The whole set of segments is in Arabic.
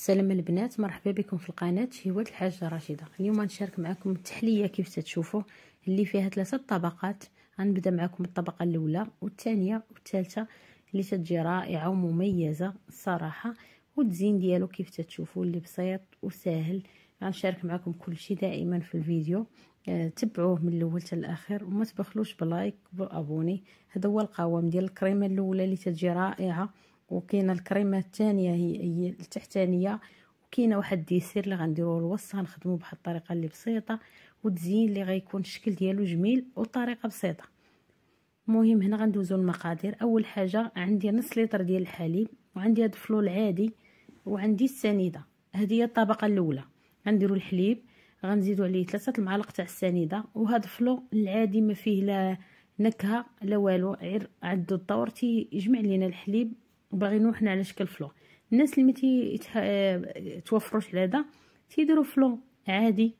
السلام البنات مرحبا بكم في القناه هواة الحاجه رشيده اليوم غنشارك معكم التحليه كيف تتشوفوا اللي فيها ثلاثه طبقات غنبدا معكم الطبقه الاولى والثانيه والثالثه اللي تجي رائعه ومميزه الصراحه والتزيين ديالو كيف تتشوفوا اللي بسيط وسهل غنشارك معكم كل شيء دائما في الفيديو آه، تبعوه من الاول حتى الاخر وما تبخلوش بلايك وابوني هذا هو القوام ديال الكريمه الاولى اللي تجي رائعه وكاينه الكريمه الثانيه هي, هي التحتانيه وكاينه واحد الديسير اللي غنديروا الوسط غنخدمو بواحد الطريقه اللي بسيطه والتزيين اللي غيكون الشكل ديالو جميل وطريقه بسيطه المهم هنا غندوزو المقادير اول حاجه عندي نص لتر ديال الحليب وعندي هاد الفلو العادي وعندي السنيده هذه هي الطبقه الاولى غنديرو الحليب غنزيدو عليه ثلاثة المعالق تاع السنيده وهاد الفلو العادي ما فيه لا نكهه لا والو غير عدو الدور تيجمع لينا الحليب باغي حنا على شكل فلو الناس اللي ما تيتوفروش آه، على هذا تيديروا فلو عادي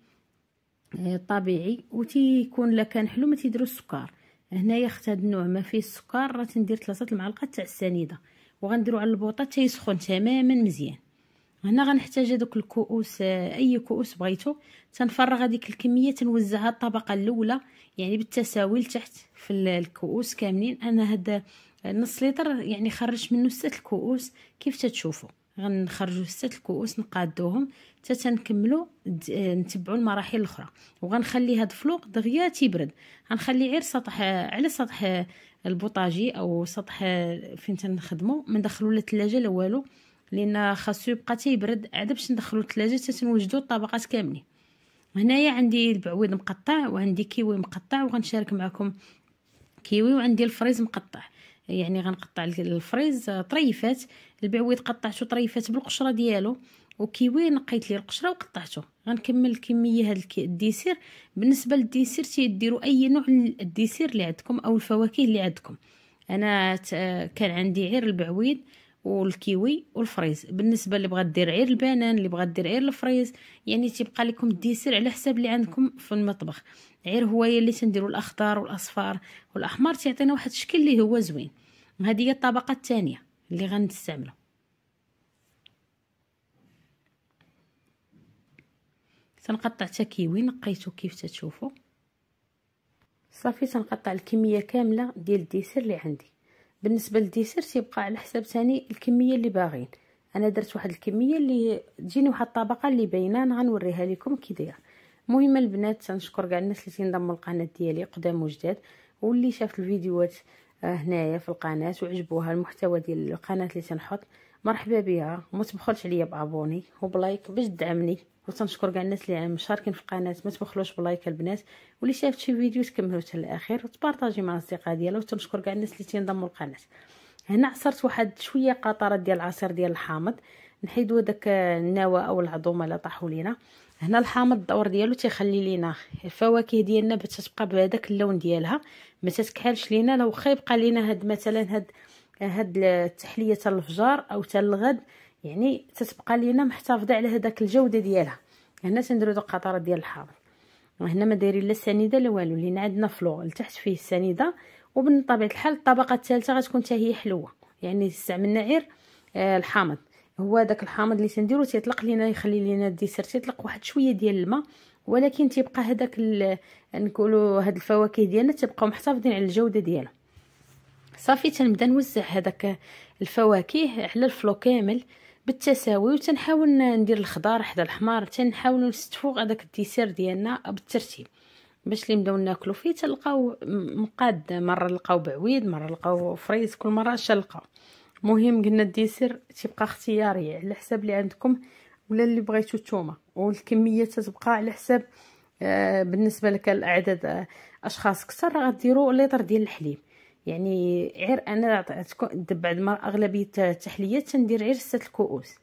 آه، طبيعي وتيكون لا كان حلو ما تيديروا السكر هنايا خت هذا النوع ما فيه السكر راه تندير ثلاثه المعالق تاع السنيده وغنديرو على البوطه حتى يسخن تماما مزيان هنا غنحتاج هذوك الكؤوس آه، اي كؤوس بغيتو تنفرغ هذيك الكميه تنوزعها الطبقه الاولى يعني بالتساوي لتحت في الكؤوس كاملين انا هذا نص لتر يعني خرجت منه ستة الكؤوس كيف تتشوفوا غنخرجوا ستة الكؤوس نقادوهم حتى تنكملوا نتبعوا المراحل الاخرى وغنخلي هاد الفلوق دغيا تيبرد غنخلي غير سطح على سطح البوطاجي او سطح فين تنخدمو ما ندخلو لا الثلاجه لا والو لان خاصو يبقى تيبرد عاد باش ندخلو الثلاجه حتى تنوجدو الطبقات كاملين هنايا عندي البعويد مقطع وعندي كيوي مقطع وغنشارك معكم كيوي وعندي الفريز مقطع يعني غنقطع الفريز آه، طريفات البعويض قطعته طريفات بالقشره ديالو وكيوي نقيت ليه القشره وقطعته غنكمل الكميه هاد الديسير بالنسبه للديسير تيديروا اي نوع من الديسير اللي عندكم او الفواكه اللي عندكم انا آه، كان عندي غير البعويض والكيوي والفريز بالنسبه اللي بغات دير غير البنان اللي بغات دير غير الفريز يعني تيبقى لكم الديسير على حساب اللي عندكم في المطبخ غير هوايا اللي تنديرو الاخضر والاصفر والاحمر تيعطينا واحد الشكل اللي هو زوين هذه هي الطبقه الثانيه اللي غنستعملها تنقطع حتى كيوي نقيته كيف تتشوفوا صافي تنقطع الكميه كامله ديال الديسير اللي عندي بالنسبه للديسير تيبقى على حساب ثاني الكميه اللي باغين انا درت واحد الكميه اللي تجيني واحد الطبقه اللي باينه غنوريها لكم كي دايره المهم البنات تنشكر كاع الناس اللي تنضموا للقناه ديالي قدام وجداد واللي شاف الفيديوهات آه، هنايا في القناه وعجبوها المحتوى ديال القناه اللي تنحط مرحبا بها وما تبخلش عليا بابوني وبلايك باش تدعمني وتنشكر كاع الناس اللي مشاركين في القناه ما تبخلوش بلايك البنات واللي شافت شي فيديو تكملو حتى الاخير وتبارطاجي مع الاصدقاء ديالها وتنشكر كاع الناس اللي تنضموا للقناه هنا عصرت واحد شويه قطرات ديال العصير ديال الحامض نحيدو داك النواه او العظومه اللي طاحوا لينا هنا الحامض الدور ديالو تيخلي لينا الفواكه ديالنا تتبقى بهذاك اللون ديالها ما تتكحلش لينا لو واخا يبقى لينا هاد مثلا هاد هاد التحليه تاع الفجار او تاع الغد يعني تتبقى لينا محتفظه على هذاك الجوده ديالها هنا تنديرو دوك القطرات ديال الحامض وهنا ما دايرين لا سنيده لا والو لان عندنا فلو لتحت فيه السنيده وبالطبيعه الحال الطبقه الثالثه غتكون حتى هي حلوه يعني استعملنا غير آه، الحامض هو داك الحامض اللي تنديرو تيطلق لينا يخلي لينا الديسير تيطلق واحد شويه ديال الماء ولكن تيبقى هذاك نقولوا هاد الفواكه ديالنا تبقاو محتفظين على الجوده ديالها صافي تنبدا نوزع هذاك الفواكه على الفلو كامل بالتساوي وتنحاول ندير الخضار حدا الحمار تنحاول نستفوغ هذاك الديسير ديالنا بالترتيب باش اللي نبداو ناكلو فيه تلقاو مقاد مره نلقاو بعويد مره نلقاو فريز كل مره شلقه مهم قلنا الديسير تيبقى اختياري على حساب اللي عندكم ولا اللي بغيتو نتوما والكميه تتبقى على حساب آه بالنسبه لك الاعداد آه اشخاص كثر غديروا ليطر ديال الحليب يعني غير انا عطيتكم بعد ما اغلبيه التحليات تندير غير سته الكؤوس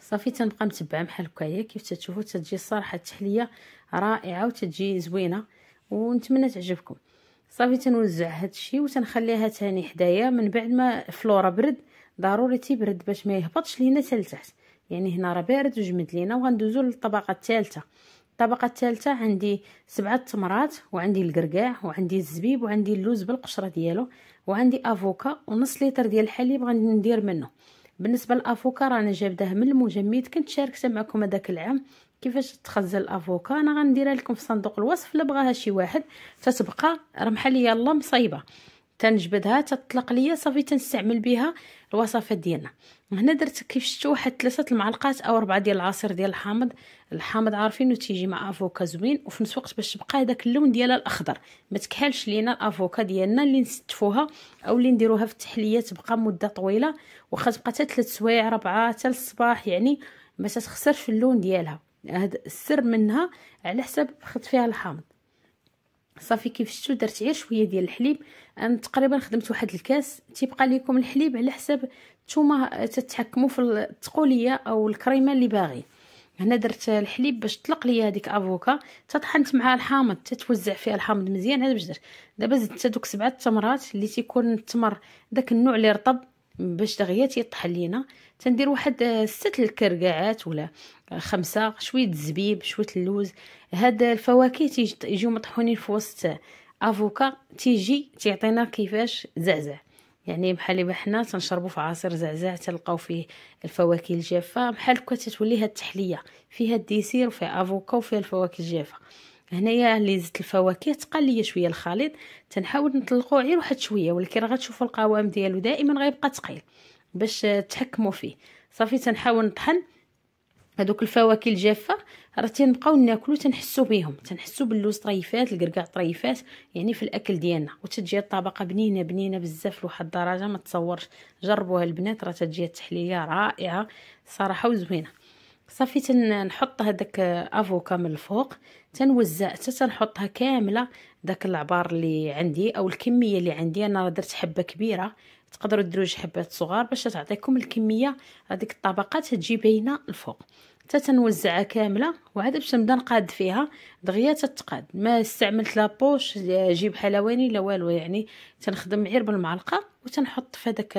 صافي تنبقى متبعه بحال هكايا كيف تشوفوا تتجي الصراحه التحليه رائعه وتتجي زوينه ونتمنى تعجبكم صافي تنوزع هادشي وتنخليها تاني حدايا من بعد ما فلورا برد ضروري تيبرد باش ما يهبطش لينا حتى لتحت يعني هنا راه بارد وجمد لينا وغندوزو للطبقه الثالثه الطبقه الثالثه عندي سبعه تمرات وعندي القرقاع وعندي الزبيب وعندي اللوز بالقشره ديالو وعندي افوكا ونص لتر ديال الحليب غندير منه بالنسبه للافوكا رانا جابداه من المجمد كنت شاركته معكم هذاك العام كيفاش تخزن الافوكا انا غنديرها لكم في صندوق الوصف الا بغاها شي واحد تتبقى رمحة ليا الله مصايبه تنجبدها تطلق ليا صافي تنستعمل بها الوصفات ديالنا هنا درت كيف شفتوا واحد ثلاثه المعلقات او اربعه ديال العصير ديال الحامض الحامض عارفينو تيجي مع افوكا زوين وفي نفس الوقت باش تبقى هذاك اللون ديالها الاخضر ما تكحلش لينا الافوكا ديالنا اللي نستفوها او اللي نديروها في التحليه تبقى مده طويله وخا تبقى حتى ثلاث سوايع اربعه حتى الصباح يعني ما تتخسرش اللون ديالها هاد السر منها على حسب خدت فيها الحامض صافي كيف شفتوا درت غير شويه ديال الحليب انا تقريبا خدمت واحد الكاس تيبقى لكم الحليب على حسب نتوما تتحكموا في الثقوليه او الكريمه اللي باغي هنا درت الحليب باش طلق ليا هذيك افوكا تطحنت معها الحامض تتوزع فيها الحامض مزيان هذا باش درت دابا زدت دوك سبعه التمرات اللي تيكون التمر داك النوع اللي رطب باش دغيا تيطحن لينا تندير واحد آه، ست الكرقعات ولا آه، خمسة شوية الزبيب شوية اللوز هاد الفواكه تيجيو مطحونين في وسط افوكا تيجي تيعطينا كيفاش زعزع يعني بحال حنا تنشربو في عصير زعزع تلقاو فيه الفواكه الجافه بحال هكا تتولي هاد التحليه فيها الديسير وفيها افوكا وفيها الفواكه الجافه هنايا اللي زدت الفواكه تقل ليا شويه الخليط تنحاول نطلقو غير واحد شويه ولكن راه غتشوفوا القوام ديالو دائما غيبقى ثقيل باش تحكموا فيه صافي تنحاول نطحن هذوك الفواكه الجافه راه تنبقاو ناكلو تنحسو بهم تنحسو باللوز طريفات القرقع طريفات يعني في الاكل ديالنا وتتجي الطبقه بنينه بنينه بزاف لواحد الدرجه ما تصورش جربوها البنات راه تتجي التحليه رائعه صراحه وزوينه صافي تنحط هذاك افوكا من الفوق تنوزع حتى تنحطها كامله داك العبار اللي عندي او الكميه اللي عندي انا درت حبه كبيره تقدروا ديروا جوج حبات صغار باش تعطيكم الكميه هذيك الطبقات تجي باينه الفوق حتى تنوزعها كامله وعاد باش نبدا نقاد فيها دغيا تتقاد ما استعملت لا بوش جيب حلواني لا والو يعني تنخدم غير بالمعلقه وتنحط في هذاك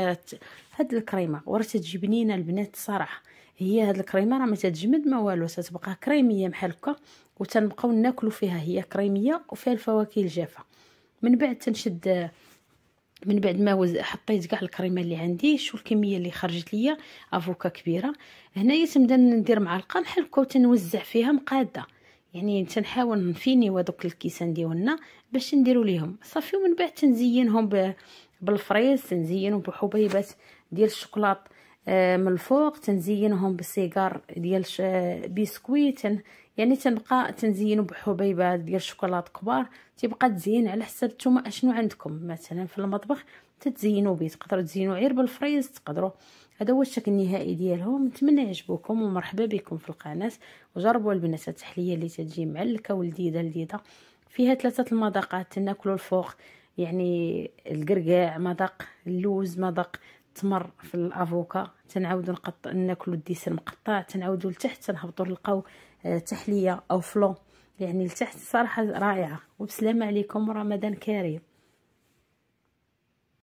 هاد الكريمه وراه تجي بنينه البنات الصراحه هي هاد الكريمه راه ما تتجمد ما والو تتبقى كريميه بحال هكا وتنبقاو ناكلو فيها هي كريميه وفيها الفواكه الجافه من بعد تنشد من بعد ما وز... حطيت كاع الكريمه اللي عندي شوف الكميه اللي خرجت ليا افوكا كبيره هنايا تنبدا ندير معلقه بحال هكا وتنوزع فيها مقاده يعني تنحاول نفينيو هذوك الكيسان ديالنا باش نديرو ليهم صافي ومن بعد تنزينهم ب... بالفريز تنزينهم بحبيبات ديال الشوكولاط آه، من الفوق تنزينهم بالسيجار ديال بسكويت يعني تنبقى تنزينو بحبيبات ديال الشوكولات كبار تيبقى تزين على حسب نتوما اشنو عندكم مثلا في المطبخ تتزينو به تقدروا تزينو غير بالفريز تقدروا هذا هو الشكل النهائي ديالهم نتمنى يعجبوكم ومرحبا بكم في القناه وجربوا البنات التحليه اللي تجي معلكه ولذيذه لذيذه فيها ثلاثه المذاقات ناكلوا الفوق يعني القرقاع مذاق اللوز مذاق التمر في الافوكا تنعاودو نقط ناكلو الديسر مقطع تنعاودو لتحت تنهبطو نلقاو تحليه او فلو يعني لتحت صراحه رائعه وبسلامه عليكم رمضان كريم